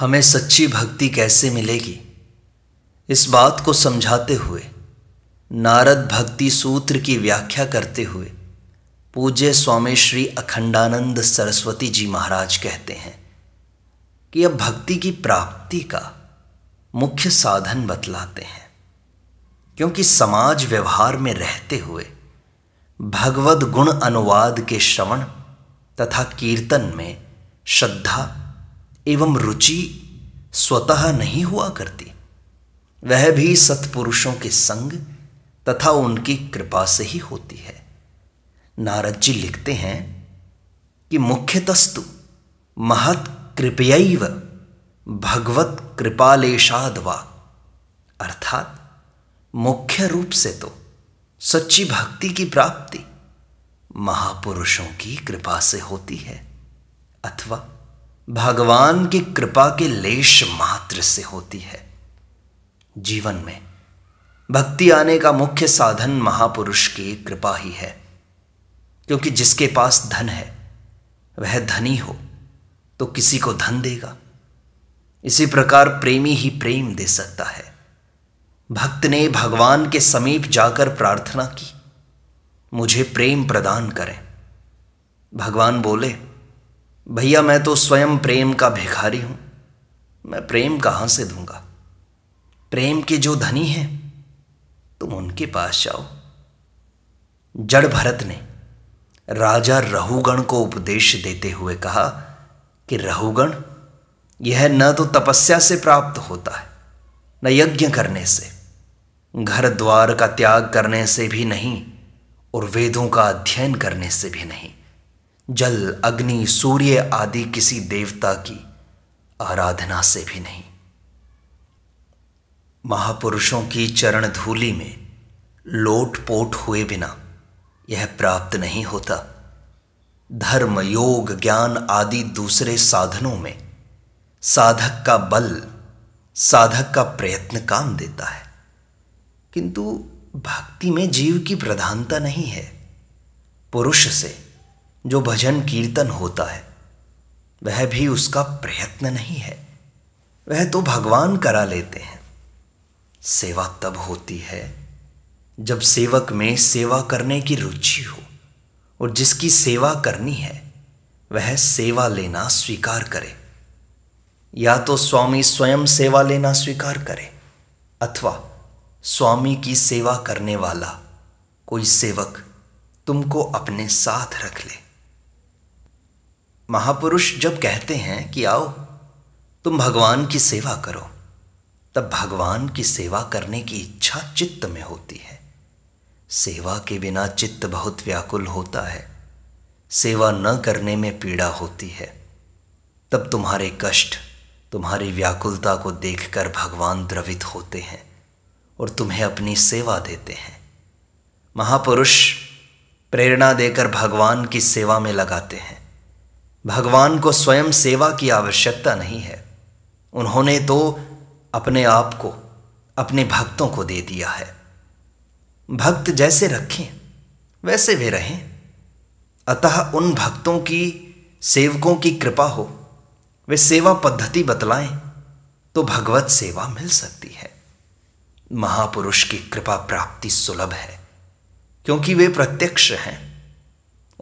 हमें सच्ची भक्ति कैसे मिलेगी इस बात को समझाते हुए नारद भक्ति सूत्र की व्याख्या करते हुए पूज्य स्वामी श्री अखंडानंद सरस्वती जी महाराज कहते हैं कि अब भक्ति की प्राप्ति का मुख्य साधन बतलाते हैं क्योंकि समाज व्यवहार में रहते हुए भगवद गुण अनुवाद के श्रवण तथा कीर्तन में श्रद्धा एवं रुचि स्वतः नहीं हुआ करती वह भी सत्पुरुषों के संग तथा उनकी कृपा से ही होती है नारद जी लिखते हैं कि मुख्यतस्तु महत कृपयैव भगवत कृपालेशाद अर्थात मुख्य रूप से तो सच्ची भक्ति की प्राप्ति महापुरुषों की कृपा से होती है अथवा भगवान की कृपा के लेश मात्र से होती है जीवन में भक्ति आने का मुख्य साधन महापुरुष की कृपा ही है क्योंकि जिसके पास धन है वह धनी हो तो किसी को धन देगा इसी प्रकार प्रेमी ही प्रेम दे सकता है भक्त ने भगवान के समीप जाकर प्रार्थना की मुझे प्रेम प्रदान करें भगवान बोले भैया मैं तो स्वयं प्रेम का भिखारी हूं मैं प्रेम कहां से दूंगा प्रेम के जो धनी हैं तुम उनके पास जाओ जड़ भरत ने राजा रहुगण को उपदेश देते हुए कहा कि रहुगण यह न तो तपस्या से प्राप्त होता है न यज्ञ करने से घर द्वार का त्याग करने से भी नहीं और वेदों का अध्ययन करने से भी नहीं जल अग्नि सूर्य आदि किसी देवता की आराधना से भी नहीं महापुरुषों की चरण धूलि में लोट पोट हुए बिना यह प्राप्त नहीं होता धर्म योग ज्ञान आदि दूसरे साधनों में साधक का बल साधक का प्रयत्न काम देता है किंतु भक्ति में जीव की प्रधानता नहीं है पुरुष से जो भजन कीर्तन होता है वह भी उसका प्रयत्न नहीं है वह तो भगवान करा लेते हैं सेवा तब होती है जब सेवक में सेवा करने की रुचि हो और जिसकी सेवा करनी है वह सेवा लेना स्वीकार करे या तो स्वामी स्वयं सेवा लेना स्वीकार करे अथवा स्वामी की सेवा करने वाला कोई सेवक तुमको अपने साथ रख ले महापुरुष जब कहते हैं कि आओ तुम भगवान की सेवा करो तब भगवान की सेवा करने की इच्छा चित्त में होती है सेवा के बिना चित्त बहुत व्याकुल होता है सेवा न करने में पीड़ा होती है तब तुम्हारे कष्ट तुम्हारी व्याकुलता को देखकर भगवान द्रवित होते हैं और तुम्हें अपनी सेवा देते हैं महापुरुष प्रेरणा देकर भगवान की सेवा में लगाते हैं भगवान को स्वयं सेवा की आवश्यकता नहीं है उन्होंने तो अपने आप को अपने भक्तों को दे दिया है भक्त जैसे रखें वैसे वे रहें अतः उन भक्तों की सेवकों की कृपा हो वे सेवा पद्धति बतलाएं तो भगवत सेवा मिल सकती है महापुरुष की कृपा प्राप्ति सुलभ है क्योंकि वे प्रत्यक्ष हैं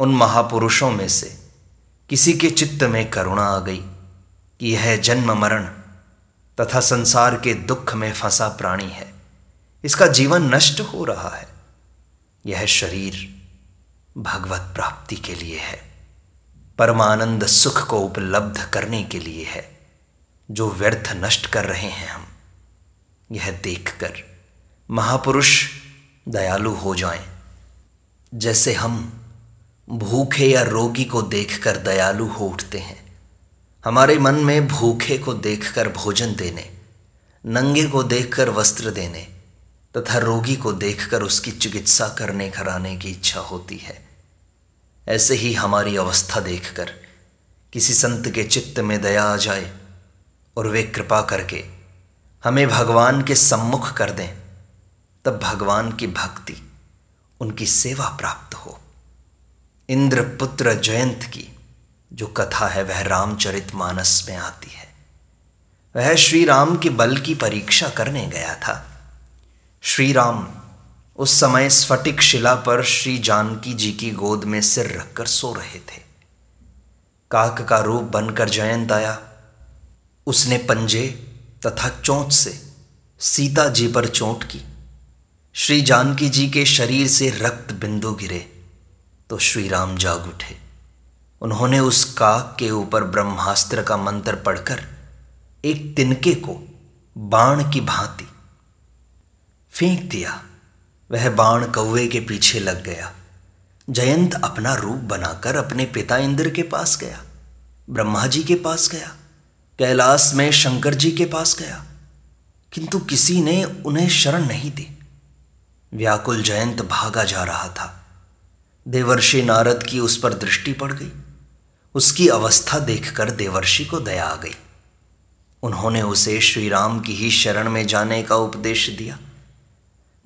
उन महापुरुषों में से किसी के चित्त में करुणा आ गई कि यह जन्म मरण तथा संसार के दुख में फंसा प्राणी है इसका जीवन नष्ट हो रहा है यह शरीर भगवत प्राप्ति के लिए है परमानंद सुख को उपलब्ध करने के लिए है जो व्यर्थ नष्ट कर रहे हैं हम यह देखकर महापुरुष दयालु हो जाएं, जैसे हम भूखे या रोगी को देखकर दयालु हो उठते हैं हमारे मन में भूखे को देखकर भोजन देने नंगे को देखकर वस्त्र देने तथा रोगी को देखकर उसकी चिकित्सा करने कराने की इच्छा होती है ऐसे ही हमारी अवस्था देखकर किसी संत के चित्त में दया आ जाए और वे कृपा करके हमें भगवान के सम्मुख कर दें तब भगवान की भक्ति उनकी सेवा प्राप्त हो इंद्रपुत्र जयंत की जो कथा है वह रामचरित मानस में आती है वह श्री राम के बल की परीक्षा करने गया था श्री राम उस समय स्फटिक शिला पर श्री जानकी जी की गोद में सिर रखकर सो रहे थे काक का रूप बनकर जयंत आया उसने पंजे तथा चोंच से सीता जी पर चोट की श्री जानकी जी के शरीर से रक्त बिंदु गिरे तो श्री राम जाग उठे उन्होंने उस काक के ऊपर ब्रह्मास्त्र का मंत्र पढ़कर एक तिनके को बाण की भांति फेंक दिया वह बाण कौवे के पीछे लग गया जयंत अपना रूप बनाकर अपने पिता इंद्र के पास गया ब्रह्मा जी के पास गया कैलाश में शंकर जी के पास गया किंतु किसी ने उन्हें शरण नहीं दी व्याकुल जयंत भागा जा रहा था देवर्षि नारद की उस पर दृष्टि पड़ गई उसकी अवस्था देखकर देवर्षि को दया आ गई उन्होंने उसे श्री राम की ही शरण में जाने का उपदेश दिया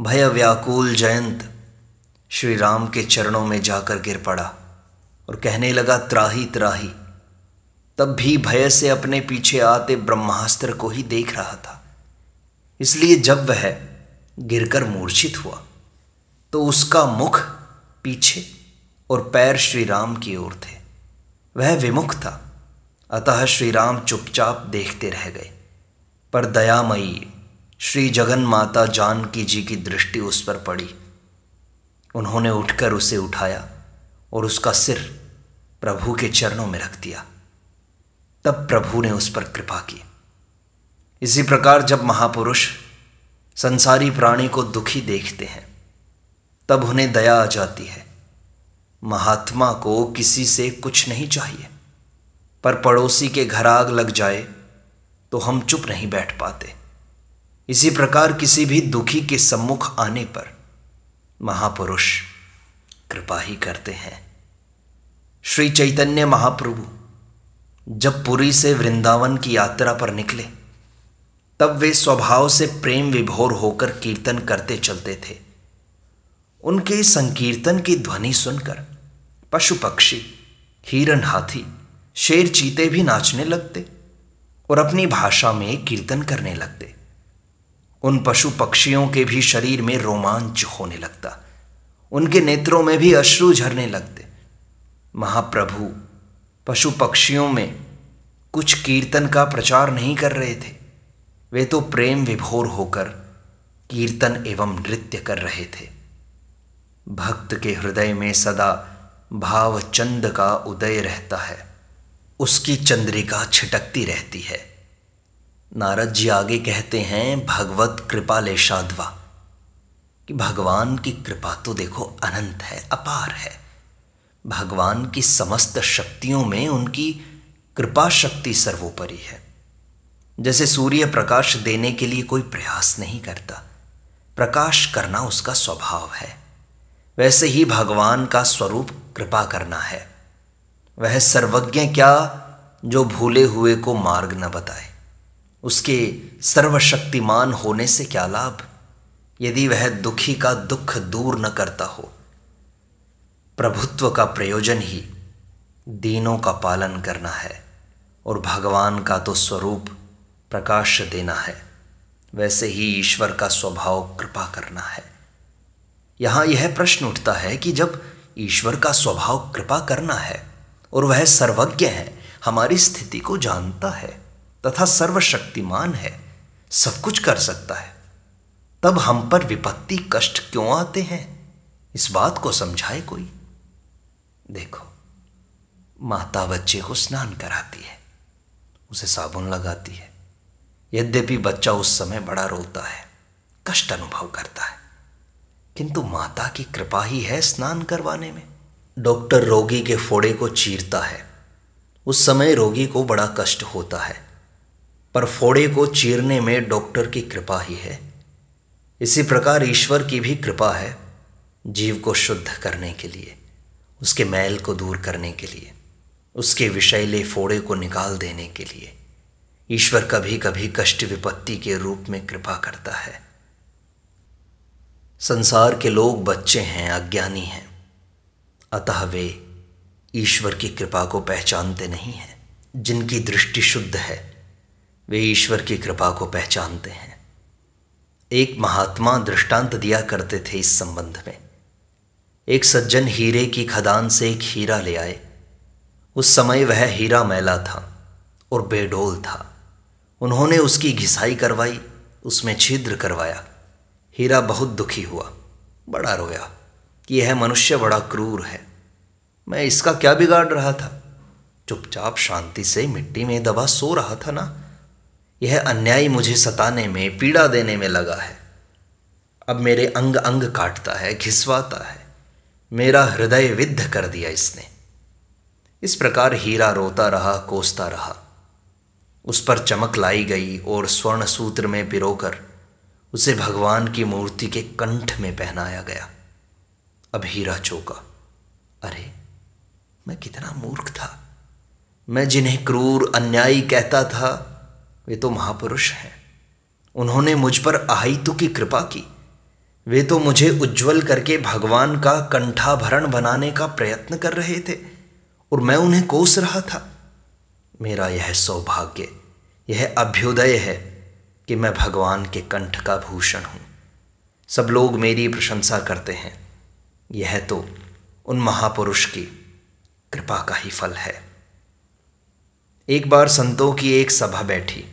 भय व्याकुल जयंत श्री राम के चरणों में जाकर गिर पड़ा और कहने लगा त्राही त्राही तब भी भय से अपने पीछे आते ब्रह्मास्त्र को ही देख रहा था इसलिए जब वह गिरकर मूर्छित हुआ तो उसका मुख पीछे और पैर श्री राम की ओर थे वह विमुख था अतः श्री राम चुपचाप देखते रह गए पर दयामयी श्री जगन माता जानकी जी की दृष्टि उस पर पड़ी उन्होंने उठकर उसे उठाया और उसका सिर प्रभु के चरणों में रख दिया तब प्रभु ने उस पर कृपा की इसी प्रकार जब महापुरुष संसारी प्राणी को दुखी देखते हैं तब उन्हें दया आ जाती है महात्मा को किसी से कुछ नहीं चाहिए पर पड़ोसी के घर आग लग जाए तो हम चुप नहीं बैठ पाते इसी प्रकार किसी भी दुखी के सम्मुख आने पर महापुरुष कृपा ही करते हैं श्री चैतन्य महाप्रभु जब पुरी से वृंदावन की यात्रा पर निकले तब वे स्वभाव से प्रेम विभोर होकर कीर्तन करते चलते थे उनके संकीर्तन की ध्वनि सुनकर पशु पक्षी हिरण हाथी शेर चीते भी नाचने लगते और अपनी भाषा में कीर्तन करने लगते उन पशु पक्षियों के भी शरीर में रोमांच होने लगता उनके नेत्रों में भी अश्रु झरने लगते महाप्रभु पशु पक्षियों में कुछ कीर्तन का प्रचार नहीं कर रहे थे वे तो प्रेम विभोर होकर कीर्तन एवं नृत्य कर रहे थे भक्त के हृदय में सदा भावचंद का उदय रहता है उसकी चंद्रिका छिटकती रहती है नारद जी आगे कहते हैं भगवत कृपा ले कि भगवान की कृपा तो देखो अनंत है अपार है भगवान की समस्त शक्तियों में उनकी कृपा शक्ति सर्वोपरि है जैसे सूर्य प्रकाश देने के लिए कोई प्रयास नहीं करता प्रकाश करना उसका स्वभाव है वैसे ही भगवान का स्वरूप कृपा करना है वह सर्वज्ञ क्या जो भूले हुए को मार्ग न बताए उसके सर्वशक्तिमान होने से क्या लाभ यदि वह दुखी का दुख दूर न करता हो प्रभुत्व का प्रयोजन ही दीनों का पालन करना है और भगवान का तो स्वरूप प्रकाश देना है वैसे ही ईश्वर का स्वभाव कृपा करना है यहां यह प्रश्न उठता है कि जब ईश्वर का स्वभाव कृपा करना है और वह सर्वज्ञ है हमारी स्थिति को जानता है तथा सर्वशक्तिमान है सब कुछ कर सकता है तब हम पर विपत्ति कष्ट क्यों आते हैं इस बात को समझाए कोई देखो माता बच्चे को स्नान कराती है उसे साबुन लगाती है यद्यपि बच्चा उस समय बड़ा रोता है कष्ट अनुभव करता है किंतु माता की कृपा ही है स्नान करवाने में डॉक्टर रोगी के फोड़े को चीरता है उस समय रोगी को बड़ा कष्ट होता है पर फोड़े को चीरने में डॉक्टर की कृपा ही है इसी प्रकार ईश्वर की भी कृपा है जीव को शुद्ध करने के लिए उसके मैल को दूर करने के लिए उसके विषैले फोड़े को निकाल देने के लिए ईश्वर कभी कभी कष्ट विपत्ति के रूप में कृपा करता है संसार के लोग बच्चे हैं अज्ञानी हैं अतः वे ईश्वर की कृपा को पहचानते नहीं हैं जिनकी दृष्टि शुद्ध है वे ईश्वर की कृपा को पहचानते हैं एक महात्मा दृष्टांत दिया करते थे इस संबंध में एक सज्जन हीरे की खदान से एक हीरा ले आए उस समय वह हीरा मैला था और बेडोल था उन्होंने उसकी घिसाई करवाई उसमें छिद्र करवाया हीरा बहुत दुखी हुआ बड़ा रोया कि यह मनुष्य बड़ा क्रूर है मैं इसका क्या बिगाड़ रहा था चुपचाप शांति से मिट्टी में दबा सो रहा था ना यह अन्यायी मुझे सताने में पीड़ा देने में लगा है अब मेरे अंग अंग काटता है घिसवाता है मेरा हृदय विद्ध कर दिया इसने इस प्रकार हीरा रोता रहा कोसता रहा उस पर चमक लाई गई और स्वर्ण सूत्र में पिरोकर उसे भगवान की मूर्ति के कंठ में पहनाया गया अब हीरा चौका अरे मैं कितना मूर्ख था मैं जिन्हें क्रूर अन्यायी कहता था वे तो महापुरुष हैं उन्होंने मुझ पर आहितु की कृपा की वे तो मुझे उज्जवल करके भगवान का कंठाभरण बनाने का प्रयत्न कर रहे थे और मैं उन्हें कोस रहा था मेरा यह सौभाग्य यह अभ्युदय है कि मैं भगवान के कंठ का भूषण हूँ सब लोग मेरी प्रशंसा करते हैं यह तो उन महापुरुष की कृपा का ही फल है एक बार संतों की एक सभा बैठी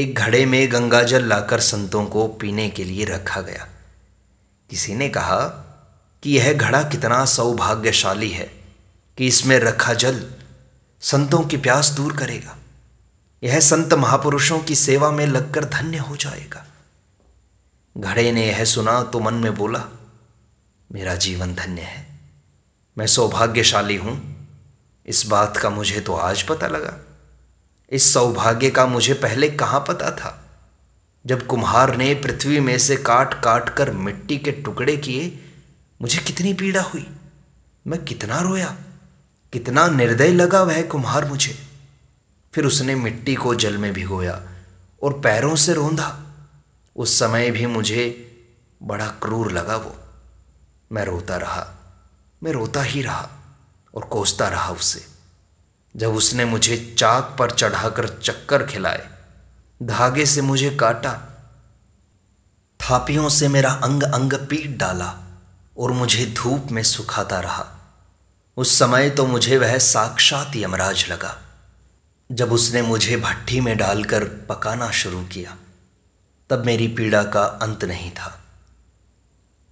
एक घड़े में गंगाजल लाकर संतों को पीने के लिए रखा गया किसी ने कहा कि यह घड़ा कितना सौभाग्यशाली है कि इसमें रखा जल संतों की प्यास दूर करेगा यह संत महापुरुषों की सेवा में लगकर धन्य हो जाएगा घड़े ने यह सुना तो मन में बोला मेरा जीवन धन्य है मैं सौभाग्यशाली हूं इस बात का मुझे तो आज पता लगा इस सौभाग्य का मुझे पहले कहाँ पता था जब कुम्हार ने पृथ्वी में से काट काट कर मिट्टी के टुकड़े किए मुझे कितनी पीड़ा हुई मैं कितना रोया कितना निर्दय लगा वह कुम्हार मुझे फिर उसने मिट्टी को जल में भिगोया और पैरों से रोंदा उस समय भी मुझे बड़ा क्रूर लगा वो मैं रोता रहा मैं रोता ही रहा और कोसता रहा उसे जब उसने मुझे चाक पर चढ़ाकर चक्कर खिलाए धागे से मुझे काटा थापियों से मेरा अंग अंग पीट डाला और मुझे धूप में सुखाता रहा उस समय तो मुझे वह साक्षात यमराज लगा जब उसने मुझे भट्टी में डालकर पकाना शुरू किया तब मेरी पीड़ा का अंत नहीं था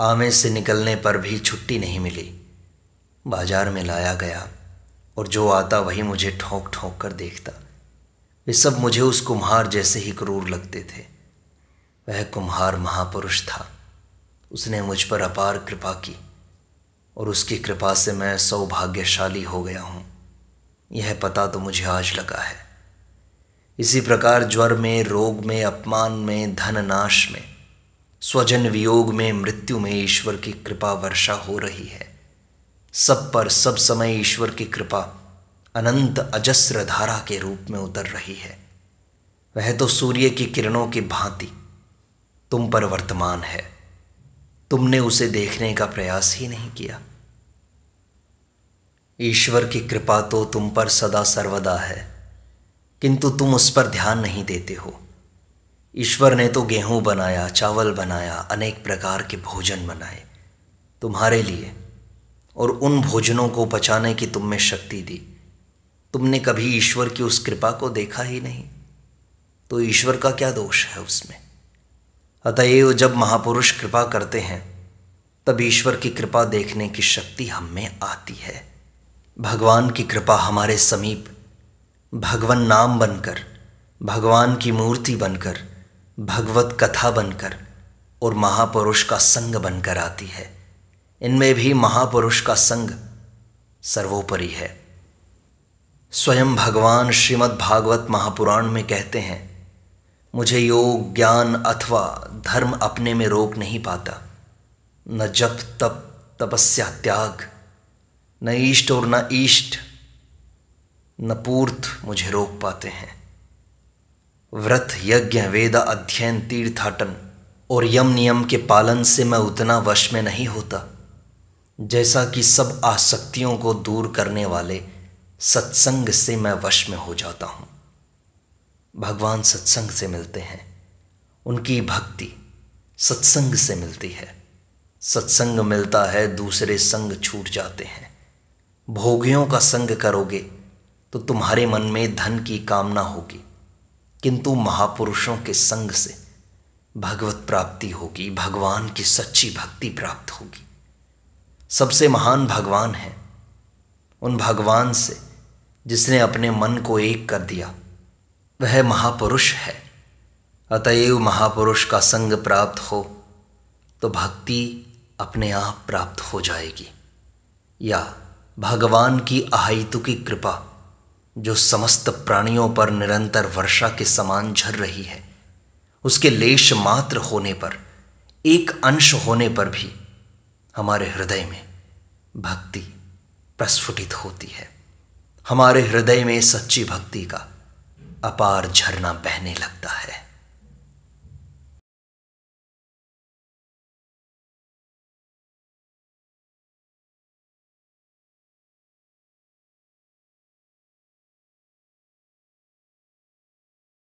आमे से निकलने पर भी छुट्टी नहीं मिली बाजार में लाया गया और जो आता वही मुझे ठोंक ठोंक कर देखता वे सब मुझे उस कुम्हार जैसे ही क्रूर लगते थे वह कुम्हार महापुरुष था उसने मुझ पर अपार कृपा की और उसकी कृपा से मैं सौभाग्यशाली हो गया हूँ यह पता तो मुझे आज लगा है इसी प्रकार ज्वर में रोग में अपमान में धन नाश में स्वजन वियोग में मृत्यु में ईश्वर की कृपा वर्षा हो रही है सब पर सब समय ईश्वर की कृपा अनंत अजस्र धारा के रूप में उतर रही है वह तो सूर्य की किरणों की भांति तुम पर वर्तमान है तुमने उसे देखने का प्रयास ही नहीं किया ईश्वर की कृपा तो तुम पर सदा सर्वदा है किंतु तुम उस पर ध्यान नहीं देते हो ईश्वर ने तो गेहूं बनाया चावल बनाया अनेक प्रकार के भोजन बनाए तुम्हारे लिए और उन भोजनों को पचाने की तुम में शक्ति दी तुमने कभी ईश्वर की उस कृपा को देखा ही नहीं तो ईश्वर का क्या दोष है उसमें अतएव जब महापुरुष कृपा करते हैं तब ईश्वर की कृपा देखने की शक्ति हम में आती है भगवान की कृपा हमारे समीप भगवान नाम बनकर भगवान की मूर्ति बनकर भगवत कथा बनकर और महापुरुष का संग बनकर आती है इनमें भी महापुरुष का संग सर्वोपरि है स्वयं भगवान श्रीमद् भागवत महापुराण में कहते हैं मुझे योग ज्ञान अथवा धर्म अपने में रोक नहीं पाता न जप तप तपस्या त्याग न ईष्ट और न ईष्ट न पूर्त मुझे रोक पाते हैं व्रत यज्ञ वेद अध्ययन तीर्थाटन और यम नियम के पालन से मैं उतना वश में नहीं होता जैसा कि सब आसक्तियों को दूर करने वाले सत्संग से मैं वश में हो जाता हूँ भगवान सत्संग से मिलते हैं उनकी भक्ति सत्संग से मिलती है सत्संग मिलता है दूसरे संग छूट जाते हैं भोगियों का संग करोगे तो तुम्हारे मन में धन की कामना होगी किंतु महापुरुषों के संग से भगवत प्राप्ति होगी भगवान की सच्ची भक्ति प्राप्त होगी सबसे महान भगवान है उन भगवान से जिसने अपने मन को एक कर दिया वह महापुरुष है अतएव महापुरुष का संग प्राप्त हो तो भक्ति अपने आप प्राप्त हो जाएगी या भगवान की अहितु की कृपा जो समस्त प्राणियों पर निरंतर वर्षा के समान झर रही है उसके लेश मात्र होने पर एक अंश होने पर भी हमारे हृदय में भक्ति प्रस्फुटित होती है हमारे हृदय में सच्ची भक्ति का अपार झरना बहने लगता है